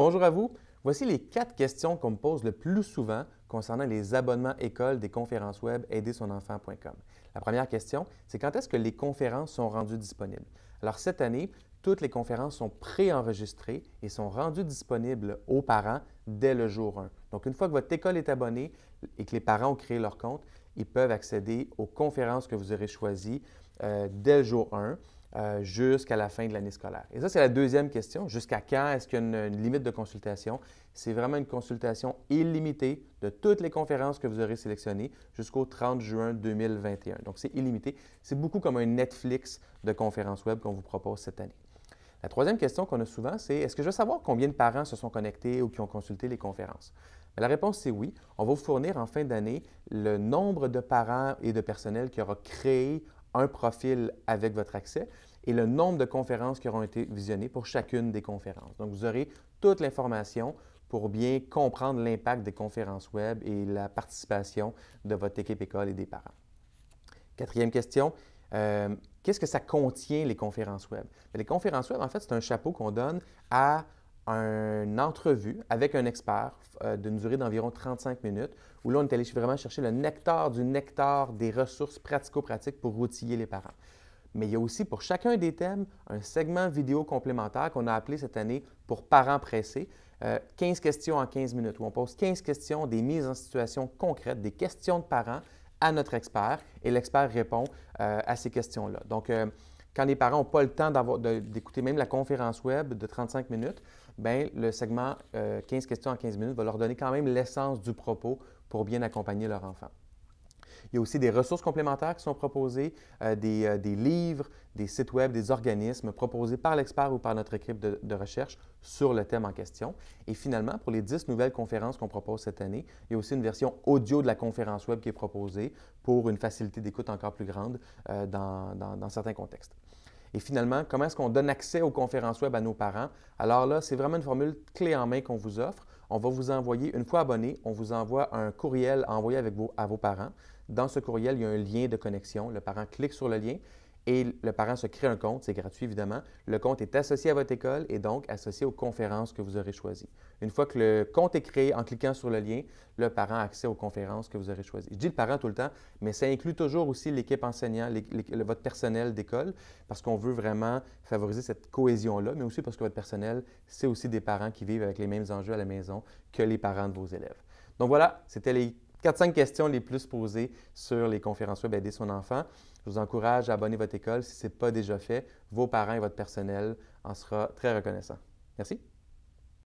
Bonjour à vous. Voici les quatre questions qu'on me pose le plus souvent concernant les abonnements écoles des conférences web enfant.com. La première question, c'est quand est-ce que les conférences sont rendues disponibles? Alors cette année, toutes les conférences sont préenregistrées et sont rendues disponibles aux parents dès le jour 1. Donc une fois que votre école est abonnée et que les parents ont créé leur compte, ils peuvent accéder aux conférences que vous aurez choisies euh, dès le jour 1. Euh, jusqu'à la fin de l'année scolaire. Et ça, c'est la deuxième question. Jusqu'à quand est-ce qu'il y a une, limite de consultation? C'est vraiment une consultation illimitée de toutes les conférences que vous aurez sélectionnées jusqu'au 30 juin 2021. Donc, c'est illimité. C'est beaucoup comme un Netflix de conférences web qu'on vous propose cette année. La troisième question qu'on a souvent, c'est est-ce que je veux savoir combien de parents se sont connectés ou qui ont consulté les conférences? la réponse, c'est oui. On va vous fournir en fin d'année le nombre de parents et de personnel qui aura créé un profil avec votre accès et le nombre de conférences qui auront été visionnées pour chacune des conférences. Donc, vous aurez toute l'information pour bien comprendre l'impact des conférences web et la participation de votre équipe école et des parents. Quatrième question, euh, qu'est-ce que ça contient les conférences web? les conférences web, en fait, c'est un chapeau qu'on donne à une entrevue avec un expert euh, d'une durée d'environ 35 minutes, où là, on est allé vraiment chercher le nectar du nectar des ressources pratico-pratiques pour outiller les parents. Mais il y a aussi pour chacun des thèmes un segment vidéo complémentaire qu'on a appelé cette année pour parents pressés, 15 euh, questions en 15 minutes, où on pose 15 questions, des mises en situation concrètes, des questions de parents à notre expert, et l'expert répond euh, à ces questions-là. Donc, quand les parents n'ont pas le temps d'écouter même la conférence web de 35 minutes, bien, le segment 15 euh, questions en 15 minutes va leur donner quand même l'essence du propos pour bien accompagner leur enfant. Il y a aussi des ressources complémentaires qui sont proposées, euh, euh, des, livres, des sites web, des organismes proposés par l'expert ou par notre équipe de, recherche sur le thème en question. Et finalement, pour les 10 nouvelles conférences qu'on propose cette année, il y a aussi une version audio de la conférence web qui est proposée pour une facilité d'écoute encore plus grande euh, dans, certains contextes. Et finalement, comment est-ce qu'on donne accès aux conférences web à nos parents? Alors là, c'est vraiment une formule clé en main qu'on vous offre on va vous envoyer, une fois abonné, on vous envoie un courriel envoyé avec à vos parents. Dans ce courriel, il y a un lien de connexion. Le parent clique sur le lien et le parent se crée un compte, c'est gratuit évidemment. Le compte est associé à votre école et donc associé aux conférences que vous aurez choisies. Une fois que le compte est créé, en cliquant sur le lien, le parent a accès aux conférences que vous aurez choisies. Je dis le parent tout le temps, mais ça inclut toujours aussi l'équipe enseignante, votre personnel d'école, parce qu'on veut vraiment favoriser cette cohésion-là, mais aussi parce que votre personnel, c'est aussi des parents qui vivent avec les mêmes enjeux à la maison que les parents de vos élèves. Donc voilà, c'était les 4-5 questions les plus posées sur les conférences web Aider son enfant. Je vous encourage à abonner votre école si ce n'est pas déjà fait. Vos parents et votre personnel en sera très reconnaissant. Merci.